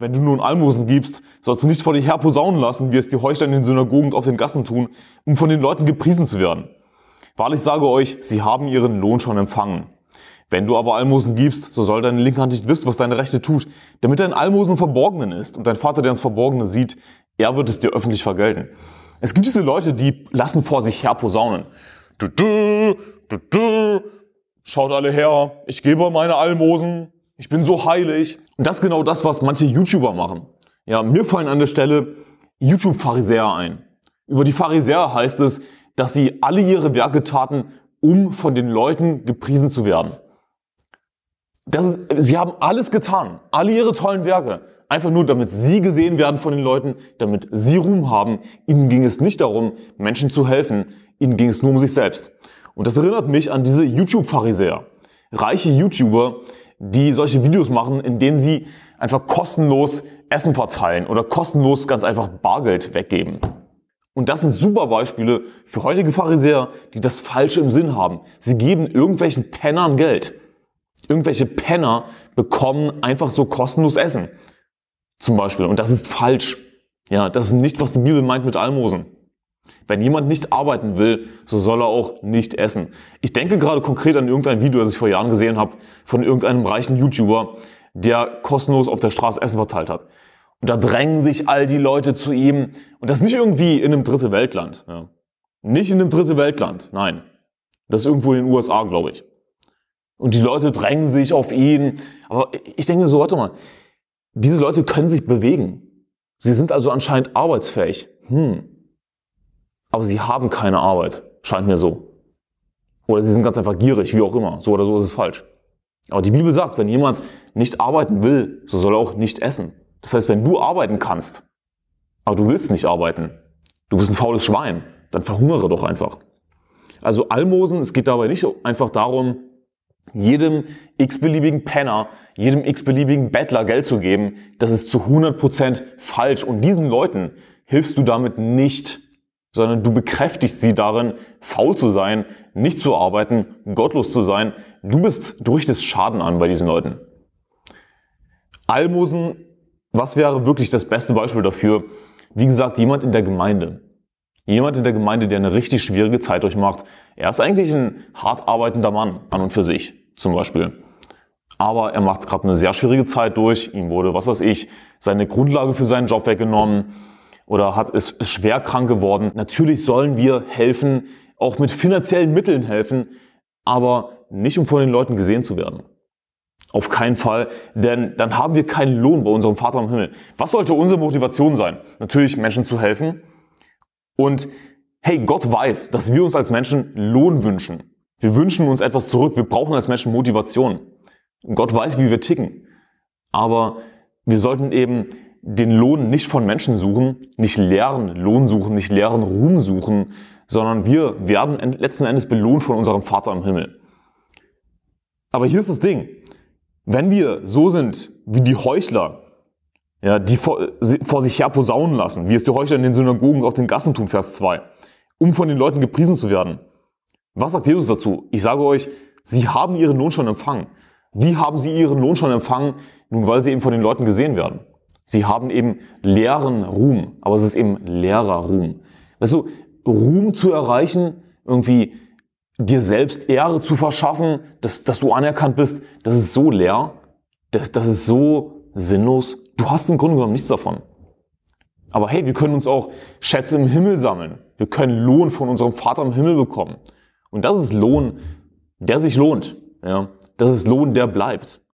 Wenn du nun Almosen gibst, sollst du nicht vor dir her posaunen lassen, wie es die Heuchler in den Synagogen und auf den Gassen tun, um von den Leuten gepriesen zu werden. Wahrlich sage euch, sie haben ihren Lohn schon empfangen. Wenn du aber Almosen gibst, so soll deine linke Hand nicht wissen, was deine rechte tut, damit dein Almosen im Verborgenen ist und dein Vater, der ins Verborgene sieht, er wird es dir öffentlich vergelten. Es gibt diese Leute, die lassen vor sich her posaunen. Du, du, du, du. Schaut alle her, ich gebe meine Almosen, ich bin so heilig. Und das ist genau das, was manche YouTuber machen. Ja, mir fallen an der Stelle YouTube-Pharisäer ein. Über die Pharisäer heißt es, dass sie alle ihre Werke taten, um von den Leuten gepriesen zu werden. Das ist, sie haben alles getan, alle ihre tollen Werke, einfach nur damit sie gesehen werden von den Leuten, damit sie Ruhm haben. Ihnen ging es nicht darum, Menschen zu helfen, ihnen ging es nur um sich selbst. Und das erinnert mich an diese YouTube-Pharisäer. Reiche YouTuber, die solche Videos machen, in denen sie einfach kostenlos Essen verteilen oder kostenlos ganz einfach Bargeld weggeben. Und das sind super Beispiele für heutige Pharisäer, die das Falsche im Sinn haben. Sie geben irgendwelchen Pennern Geld. Irgendwelche Penner bekommen einfach so kostenlos Essen. Zum Beispiel. Und das ist falsch. Ja, das ist nicht, was die Bibel meint mit Almosen. Wenn jemand nicht arbeiten will, so soll er auch nicht essen. Ich denke gerade konkret an irgendein Video, das ich vor Jahren gesehen habe, von irgendeinem reichen YouTuber, der kostenlos auf der Straße Essen verteilt hat. Und da drängen sich all die Leute zu ihm. Und das nicht irgendwie in einem dritten Weltland. Ja. Nicht in einem dritten Weltland, nein. Das ist irgendwo in den USA, glaube ich. Und die Leute drängen sich auf ihn. Aber ich denke so, warte mal, diese Leute können sich bewegen. Sie sind also anscheinend arbeitsfähig. Hm aber sie haben keine Arbeit. Scheint mir so. Oder sie sind ganz einfach gierig, wie auch immer. So oder so ist es falsch. Aber die Bibel sagt, wenn jemand nicht arbeiten will, so soll er auch nicht essen. Das heißt, wenn du arbeiten kannst, aber du willst nicht arbeiten, du bist ein faules Schwein, dann verhungere doch einfach. Also Almosen, es geht dabei nicht einfach darum, jedem x-beliebigen Penner, jedem x-beliebigen Bettler Geld zu geben. Das ist zu 100% falsch. Und diesen Leuten hilfst du damit nicht sondern du bekräftigst sie darin, faul zu sein, nicht zu arbeiten, gottlos zu sein. Du bist, du richtest Schaden an bei diesen Leuten. Almosen, was wäre wirklich das beste Beispiel dafür? Wie gesagt, jemand in der Gemeinde. Jemand in der Gemeinde, der eine richtig schwierige Zeit durchmacht. Er ist eigentlich ein hart arbeitender Mann, an und für sich, zum Beispiel. Aber er macht gerade eine sehr schwierige Zeit durch. Ihm wurde, was weiß ich, seine Grundlage für seinen Job weggenommen oder hat, es schwer krank geworden. Natürlich sollen wir helfen, auch mit finanziellen Mitteln helfen, aber nicht um von den Leuten gesehen zu werden. Auf keinen Fall, denn dann haben wir keinen Lohn bei unserem Vater im Himmel. Was sollte unsere Motivation sein? Natürlich Menschen zu helfen. Und hey, Gott weiß, dass wir uns als Menschen Lohn wünschen. Wir wünschen uns etwas zurück. Wir brauchen als Menschen Motivation. Gott weiß, wie wir ticken. Aber wir sollten eben den Lohn nicht von Menschen suchen, nicht leeren Lohn suchen, nicht leeren Ruhm suchen, sondern wir werden letzten Endes belohnt von unserem Vater im Himmel. Aber hier ist das Ding. Wenn wir so sind wie die Heuchler, ja, die vor, vor sich her posaunen lassen, wie es die Heuchler in den Synagogen auf den Gassen tun, Vers 2, um von den Leuten gepriesen zu werden. Was sagt Jesus dazu? Ich sage euch, sie haben ihren Lohn schon empfangen. Wie haben sie ihren Lohn schon empfangen? Nun, weil sie eben von den Leuten gesehen werden. Sie haben eben leeren Ruhm, aber es ist eben leerer Ruhm. Weißt du, Ruhm zu erreichen, irgendwie dir selbst Ehre zu verschaffen, dass, dass du anerkannt bist, das ist so leer, das, das ist so sinnlos. Du hast im Grunde genommen nichts davon. Aber hey, wir können uns auch Schätze im Himmel sammeln. Wir können Lohn von unserem Vater im Himmel bekommen. Und das ist Lohn, der sich lohnt. Ja? Das ist Lohn, der bleibt.